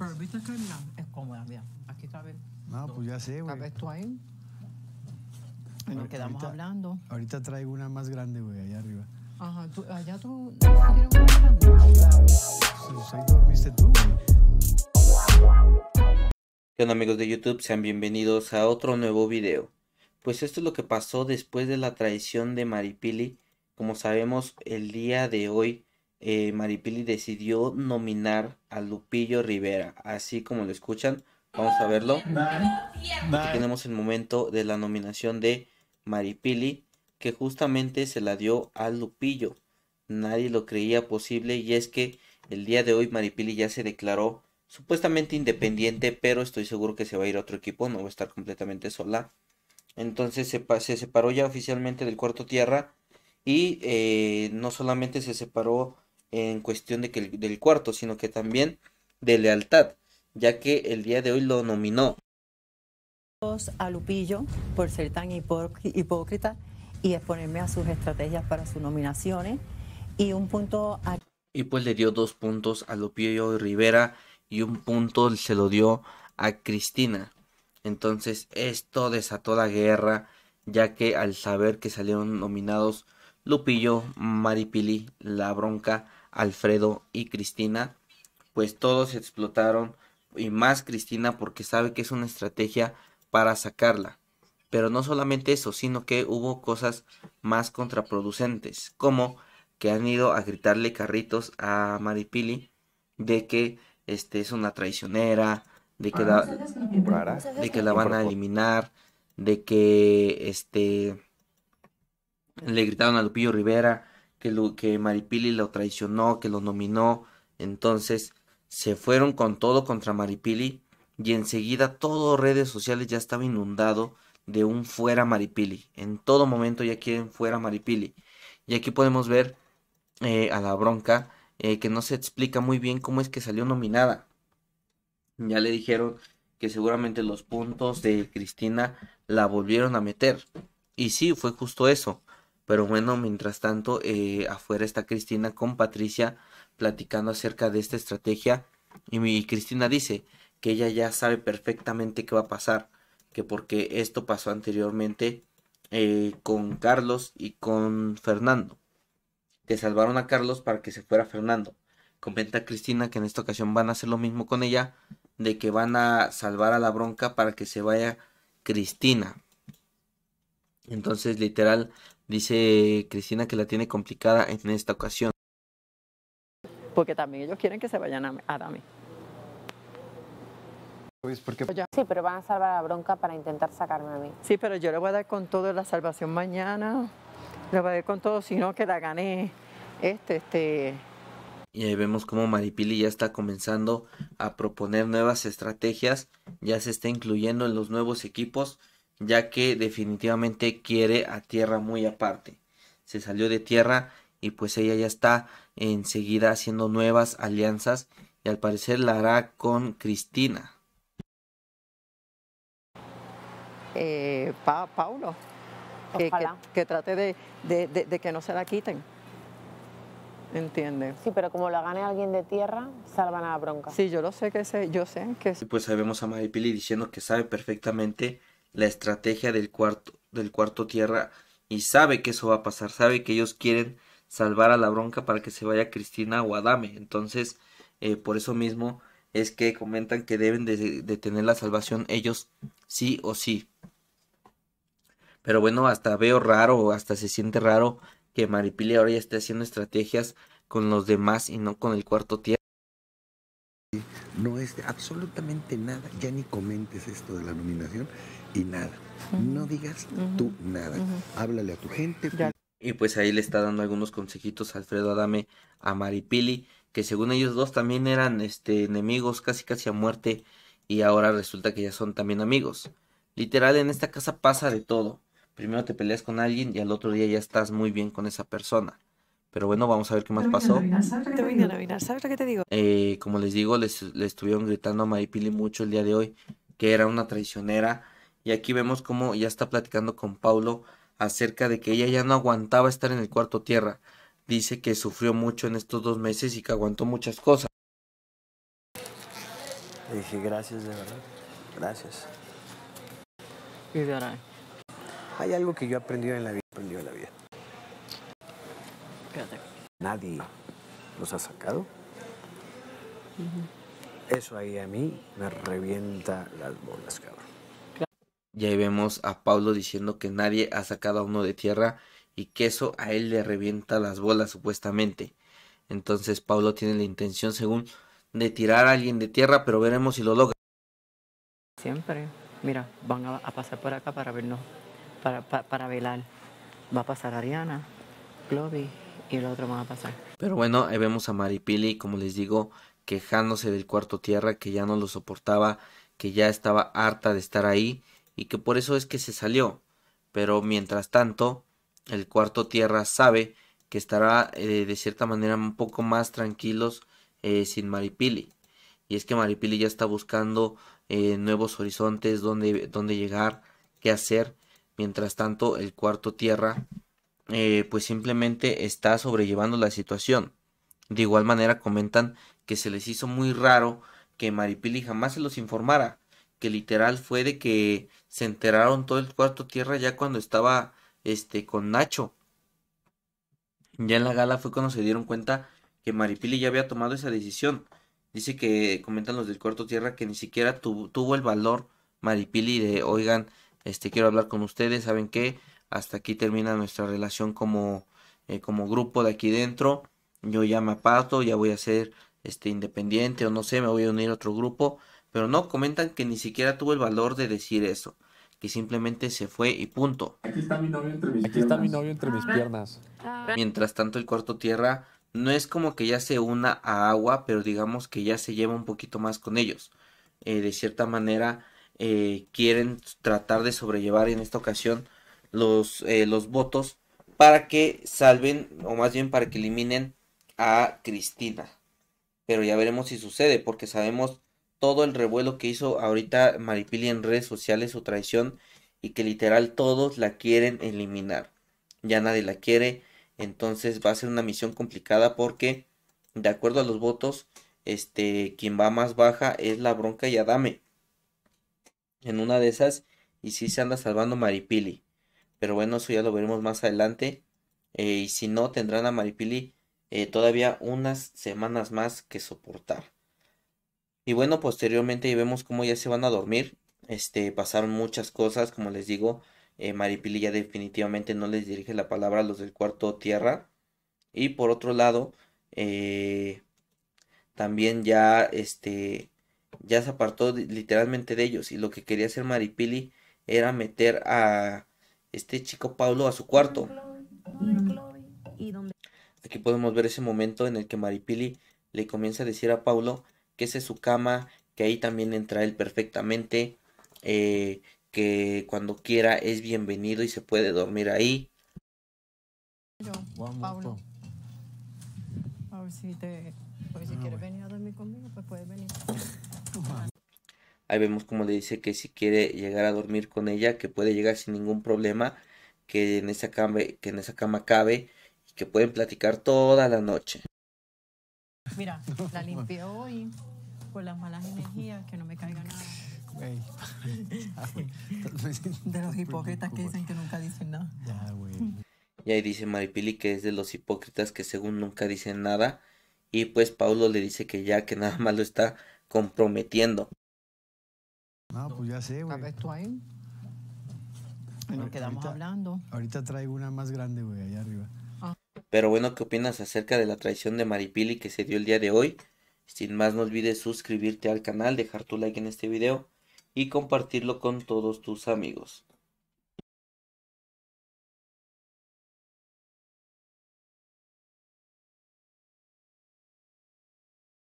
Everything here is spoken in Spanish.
Pero viste que mira, es cómoda, mira. Aquí cabe. No, pues ya sé, güey. ¿Estás tú ahí. nos quedamos hablando. Ahorita traigo una más grande, güey, allá arriba. Ajá, ¿tú, allá tú pues ahí dormiste tú, güey. ¿Qué onda amigos de YouTube? Sean bienvenidos a otro nuevo video. Pues esto es lo que pasó después de la traición de Maripili. Como sabemos, el día de hoy eh, Maripili decidió nominar a Lupillo Rivera, así como lo escuchan. Vamos a verlo. Aquí tenemos el momento de la nominación de Maripili, que justamente se la dio a Lupillo. Nadie lo creía posible y es que el día de hoy Maripili ya se declaró supuestamente independiente, pero estoy seguro que se va a ir a otro equipo, no va a estar completamente sola. Entonces se, separó ya oficialmente del cuarto tierra y eh, no solamente se separó en cuestión de que del cuarto, sino que también de lealtad, ya que el día de hoy lo nominó. A Lupillo por ser tan hipócrita y exponerme a sus estrategias para sus nominaciones y un punto Y pues le dio dos puntos a Lupillo Rivera y un punto se lo dio a Cristina. Entonces esto desató la guerra ya que al saber que salieron nominados Lupillo, Maripili, La Bronca, Alfredo y Cristina, pues todos explotaron y más Cristina porque sabe que es una estrategia para sacarla. Pero no solamente eso, sino que hubo cosas más contraproducentes, como que han ido a gritarle carritos a Maripili de que este es una traicionera, de que, ah, la, de que la van a eliminar, de que este le gritaron a Lupillo Rivera, que, Maripili lo traicionó, que lo nominó. Entonces se fueron con todo contra Maripili y enseguida todo redes sociales ya estaba inundado de un fuera Maripili. En todo momento ya quieren fuera Maripili. Y aquí podemos ver eh, a la bronca eh, que no se explica muy bien cómo es que salió nominada. Ya le dijeron que seguramente los puntos de Cristina la volvieron a meter. Y sí, fue justo eso. Pero bueno, mientras tanto, eh, afuera está Cristina con Patricia platicando acerca de esta estrategia. Y mi Cristina dice que ella ya sabe perfectamente qué va a pasar, que porque esto pasó anteriormente eh, con Carlos y con Fernando, que salvaron a Carlos para que se fuera Fernando. Comenta Cristina que en esta ocasión van a hacer lo mismo con ella, de que van a salvar a la bronca para que se vaya Cristina. Entonces, literal, Dice Cristina que la tiene complicada en esta ocasión. Porque también ellos quieren que se vayan a, a Dami. Pues, sí, pero van a salvar la bronca para intentar sacarme a mí. Sí, pero yo le voy a dar con todo la salvación mañana. Le voy a dar con todo, si no que la gané este, este. Y ahí vemos cómo Maripili ya está comenzando a proponer nuevas estrategias, ya se está incluyendo en los nuevos equipos ya que definitivamente quiere a tierra muy aparte. Se salió de tierra y pues ella ya está enseguida haciendo nuevas alianzas y al parecer la hará con Cristina. Eh, Paulo, que, trate de, que no se la quiten. entiende Sí, pero como la gane alguien de tierra, salvan a la bronca. Sí, yo lo sé que sé, yo sé que... pues ahí vemos a Maripili diciendo que sabe perfectamente la estrategia del cuarto, del cuarto tierra y sabe que eso va a pasar, sabe que ellos quieren salvar a la bronca para que se vaya Cristina o Adame. Entonces, eh, por eso mismo es que comentan que deben de, tener la salvación ellos sí o sí. Pero bueno, hasta veo raro, hasta se siente raro que Maripili ahora ya esté haciendo estrategias con los demás y no con el cuarto tierra no es de absolutamente nada, ya ni comentes esto de la nominación y nada. No digas tú nada. Háblale a tu gente. Y pues ahí le está dando algunos consejitos a Alfredo Adame a Maripili, que según ellos dos también eran este enemigos casi casi a muerte y ahora resulta que ya son también amigos. Literal en esta casa pasa de todo. Primero te peleas con alguien y al otro día ya estás muy bien con esa persona. Pero bueno, vamos a ver qué más pasó. como les digo, le estuvieron gritando a Maipili mucho el día de hoy, que era una traicionera. Y aquí vemos cómo ya está platicando con Paulo acerca de que ella ya no aguantaba estar en el cuarto tierra. Dice que sufrió mucho en estos dos meses y que aguantó muchas cosas. Le dije gracias, de verdad. Gracias. Y Hay algo que yo he en la vida. Aprendido en la vida Nadie los ha sacado. Eso ahí a mí me revienta las bolas, cabrón. Y ahí vemos a Pablo diciendo que nadie ha sacado a uno de tierra y que eso a él le revienta las bolas supuestamente. Entonces Pablo tiene la intención, según, de tirar a alguien de tierra, pero veremos si lo logra. Siempre, mira, van a, pasar por acá para vernos, para, para, velar. Va a pasar Ariana, Globy, y lo otro va a pasar. Pero bueno, ahí vemos a Maripili, como les digo, quejándose del cuarto tierra, que ya no lo soportaba, que ya estaba harta de estar ahí y que por eso es que se salió. Pero mientras tanto, el cuarto tierra sabe que estará eh, de cierta manera un poco más tranquilos eh, sin Maripili. Y es que Maripili ya está buscando eh, nuevos horizontes, dónde, dónde llegar, qué hacer. Mientras tanto, el cuarto tierra eh, pues simplemente está sobrellevando la situación. De igual manera comentan que se les hizo muy raro que Maripili jamás se los informara, que literal fue de que se enteraron todo el cuarto tierra ya cuando estaba este con Nacho. Ya en la gala fue cuando se dieron cuenta que Maripili ya había tomado esa decisión. Dice que comentan los del cuarto tierra que ni siquiera tuvo el valor Maripili de, oigan, este quiero hablar con ustedes, ¿saben qué? hasta aquí termina nuestra relación como, eh, como grupo de aquí dentro. Yo ya me aparto, ya voy a ser este, independiente o no sé, me voy a unir a otro grupo. Pero no, comentan que ni siquiera tuvo el valor de decir eso, que simplemente se fue y punto. Aquí está mi novio entre mis, piernas. Está mi novio entre mis ah. piernas. Ah. Mientras tanto, el cuarto tierra no es como que ya se una a agua, pero digamos que ya se lleva un poquito más con ellos. Eh, de cierta manera, eh, quieren tratar de sobrellevar en esta ocasión los, eh, los votos para que salven, o más bien para que eliminen a Cristina. Pero ya veremos si sucede, porque sabemos todo el revuelo que hizo ahorita Maripili en redes sociales, su traición, y que literal todos la quieren eliminar. Ya nadie la quiere, entonces va a ser una misión complicada porque, de acuerdo a los votos, este, quien va más baja es la bronca y Adame. En una de esas, y si se anda salvando Maripili. Pero bueno, eso ya lo veremos más adelante. Eh, y si no, tendrán a Maripili eh, todavía unas semanas más que soportar. Y bueno, posteriormente vemos cómo ya se van a dormir. Este, pasaron muchas cosas, como les digo, eh, Maripili ya definitivamente no les dirige la palabra a los del cuarto tierra. Y por otro lado, también ya, este, ya se apartó literalmente de ellos. Y lo que quería hacer Maripili era meter a, este chico Pablo a su cuarto. Aquí podemos ver ese momento en el que Maripili le comienza a decir a Pablo que esa es su cama, que ahí también entra él perfectamente, eh, que cuando quiera es bienvenido y se puede dormir ahí. si te, pues, si ah, quieres venir a dormir conmigo, pues puedes venir. Ahí vemos como le dice que si quiere llegar a dormir con ella, que puede llegar sin ningún problema, que en esa cama, que en esa cama cabe y que pueden platicar toda la noche. Mira, la limpió hoy por las malas energías, que no me caiga nada. Ah, de los hipócritas que dicen que nunca dicen nada. Y ahí dice Maripili que es de los hipócritas que según nunca dicen nada. Y pues Paulo le dice que ya que nada más lo está comprometiendo. No, pues ya sé, güey. ver, tú ahí? nos quedamos ahorita, hablando. Ahorita traigo una más grande, güey, allá arriba. Ah. Pero bueno, ¿qué opinas acerca de la traición de Maripili que se dio el día de hoy? Sin más, no olvides suscribirte al canal, dejar tu like en este video y compartirlo con todos tus amigos.